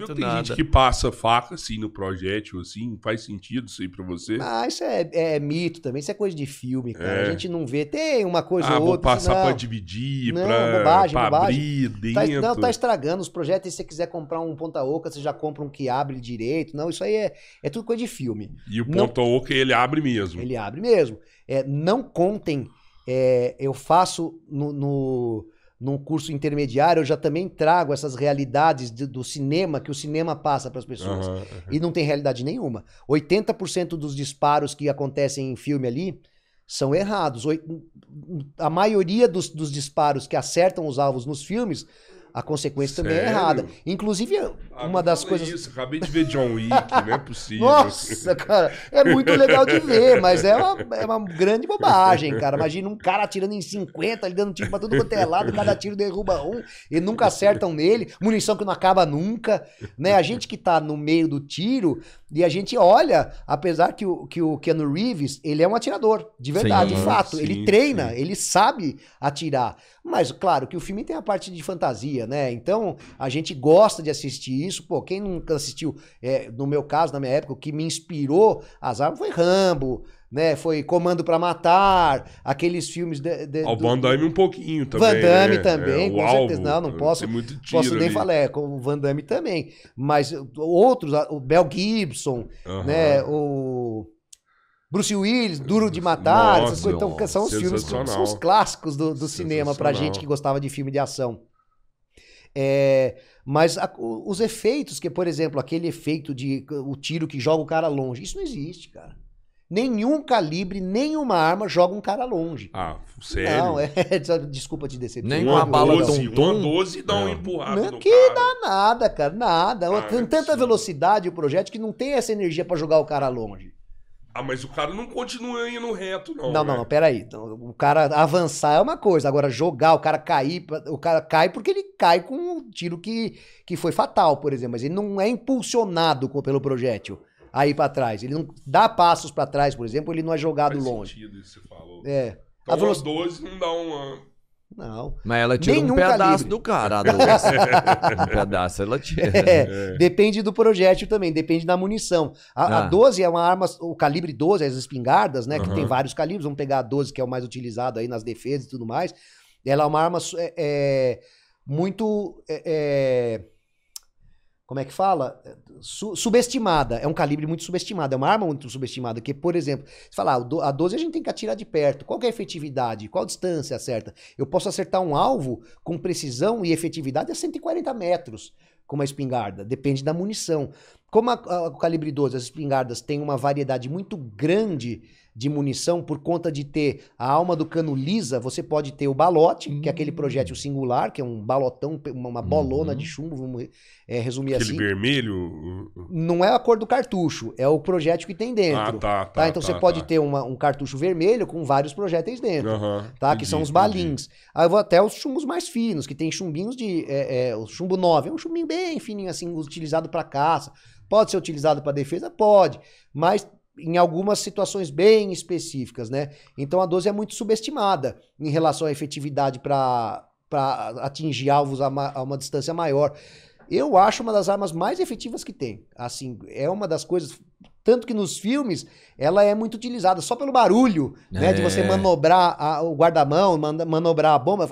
Eu tem nada. gente que passa faca assim no projétil, assim, faz sentido isso aí pra você? Ah, isso é, é mito também, isso é coisa de filme, cara. É. A gente não vê. Tem uma coisa ah, ou outra. Vou assim, passar não. pra dividir, não, pra, bobagem, pra bobagem. abrir tá dentro. Tá, não, tá estragando os projetos. Se você quiser comprar um ponta oca, você já compra um que abre direito. Não, isso aí é, é tudo coisa de filme. E o ponta oca, ele abre mesmo. Ele abre mesmo. É, não contem. É, eu faço no, no num curso intermediário, eu já também trago essas realidades de, do cinema que o cinema passa para as pessoas. Uhum. E não tem realidade nenhuma. 80% dos disparos que acontecem em filme ali são errados. A maioria dos, dos disparos que acertam os alvos nos filmes a consequência Sério? também é errada. Inclusive, ah, uma das coisas. Isso, acabei de ver John Wick, não é possível. Nossa, cara, é muito legal de ver, mas é uma, é uma grande bobagem, cara. Imagina um cara atirando em 50, dando tiro pra tudo quanto é lado, cada tiro derruba um, e nunca acertam nele, munição que não acaba nunca. Né? A gente que tá no meio do tiro, e a gente olha, apesar que o, que o Keanu Reeves, ele é um atirador, de verdade, sim, de fato. Sim, ele treina, sim. ele sabe atirar. Mas, claro, que o filme tem a parte de fantasia né? Então, a gente gosta de assistir isso. Pô, quem nunca assistiu, é, no meu caso, na minha época, o que me inspirou as armas foi Rambo, né? Foi Comando para Matar, aqueles filmes de, de o Van Damme um pouquinho também. Van Damme né? É, também, é, com alvo, certeza. Não, não posso, posso nem ali. falar, é, com o Van Damme também. Mas uh, outros, uh, o Bel Gibson, uh -huh. né? O Bruce Willis, Duro de Matar, nossa, essas coisas. Então, são os filmes são os clássicos do, do cinema pra gente que gostava de filme de ação. É, mas a, os efeitos, que, por exemplo, aquele efeito de o tiro que joga o cara longe, isso não existe, cara. Nenhum calibre, nenhuma arma joga um cara longe. Ah, sério? Não, é, desculpa te decepcionar. Nem uma bala 12, dá um 12 dá um empurrado não, que dá nada, cara, nada. Ah, tem tanta sim. velocidade o projétil que não tem essa energia para jogar o cara longe. Ah, mas o cara não continua indo reto, não. Não, velho. Né? não, peraí. Então, o cara avançar é uma coisa. Agora, jogar, o cara cair, o cara cai porque ele cai com um tiro que, que foi fatal, por exemplo. Mas ele não é impulsionado com, pelo projétil aí para trás. Ele não dá passos para trás, por exemplo, ele não é jogado Faz longe. Sentido isso que você falou. É. Então, a velocidade 12 não dá uma não. Mas ela tira Nenhum um pedaço calibre. do cara. um pedaço ela tira. É, depende do projétil também, depende da munição. A, ah. a 12 é uma arma, o calibre 12, as espingardas, né? Que tem vários calibres. Vamos pegar a 12, que é o mais utilizado aí nas defesas e tudo mais. Ela é uma arma é, é muito. É, é como é que fala? Su subestimada. É um calibre muito subestimado. É uma arma muito subestimada. Que, por exemplo, você fala, a 12 a gente tem que atirar de perto. Qual é a efetividade? Qual distância acerta? Eu posso acertar um alvo com precisão e efetividade a 140 metros com uma espingarda. Depende da munição. Como a, a, o calibre 12, as espingardas têm uma variedade muito grande de munição por conta de ter a alma do cano lisa, você pode ter o balote, uhum. que é aquele hum. projétil singular, que é um balotão, uma bolona uhum. de chumbo, vamos é, resumir aquele assim. Aquele vermelho? Não é a cor do cartucho, é o projétil que tem dentro. Ah, tá, tá, tá Então tá, você pode tá. ter uma, um cartucho vermelho com vários projéteis dentro, uhum. tá? Entendi, que são os balins. Entendi. Aí eu vou até os chumbos mais finos, que tem chumbinhos de... É, é, o chumbo 9 é um chumbinho bem fininho, assim, utilizado para caça. Pode ser utilizado para defesa? Pode. Mas em algumas situações bem específicas, né? Então a 12 é muito subestimada em relação à efetividade para atingir alvos a uma, a uma distância maior. Eu acho uma das armas mais efetivas que tem. Assim, é uma das coisas. Tanto que nos filmes ela é muito utilizada só pelo barulho, é. né? De você é. manobrar a, o guardamão, man, manobrar a bomba,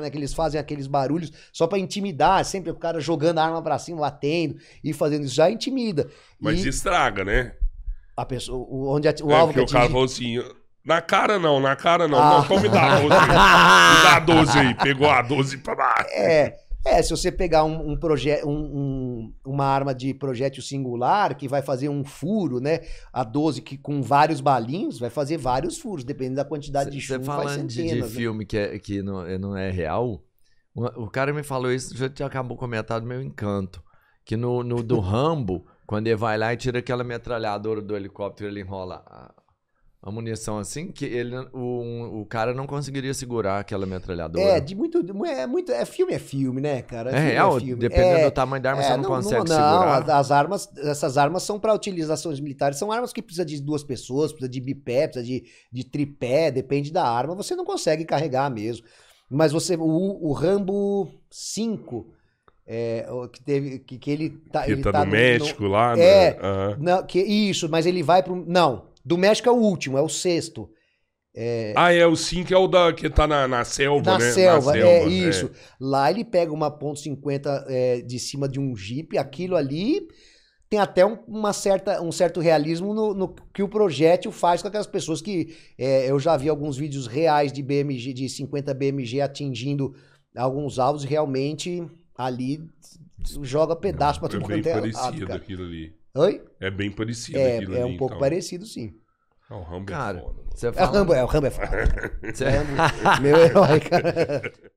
né, que eles fazem aqueles barulhos só para intimidar, sempre o cara jogando a arma para cima, batendo e fazendo isso já intimida. Mas e... estraga, né? a pessoa, onde a, o é, alvo que o cara falou assim, na cara não, na cara não. Ah. Não, então me dá a 12 aí. me dá a 12 aí. Pegou a 12 pra baixo. É, é se você pegar um, um projeto, um, um, uma arma de projétil singular que vai fazer um furo, né? A 12 que, com vários balinhos vai fazer vários furos, dependendo da quantidade cê, de chuva. Você falando de, né? filme que, é, que não, é, não é real, o cara me falou isso, já acabou comentado meu encanto. Que no, no do Rambo... Quando ele vai lá e tira aquela metralhadora do helicóptero, ele enrola a, a munição assim, que ele, o, o cara não conseguiria segurar aquela metralhadora. É, de muito. É, muito é filme é filme, né, cara? É, é real, é filme. dependendo é, do tamanho da arma, é, você não, não consegue não, segurar. Não, as armas, essas armas são para utilizações militares, são armas que precisa de duas pessoas, precisa de bipé, precisa de, de tripé, depende da arma, você não consegue carregar mesmo. Mas você. O, o Rambo 5 é, que, teve, que, que ele tá. Que ele tá, tá no, México no, lá, né? é, né? Uhum. Não, que, isso, mas ele vai pro. Não, do México é o último, é o sexto. É, ah, é o que é o da, que tá na, na selva, na né? Selva, na selva, é isso. É. Lá ele pega uma ponto .50 é, de cima de um Jeep, aquilo ali tem até um, uma certa, um certo realismo no, no, que o projétil faz com aquelas pessoas que é, eu já vi alguns vídeos reais de BMG, de 50 BMG atingindo alguns alvos, realmente ali joga pedaço para tudo quanto é. É bem parecido errado, aquilo ali. Oi? É bem parecido é, aquilo é ali. É um pouco então. parecido, sim. Ah, é, é o Rambo cara, é foda. fala... É o Rambo, é, o Rambo é foda. Você... Meu herói, cara.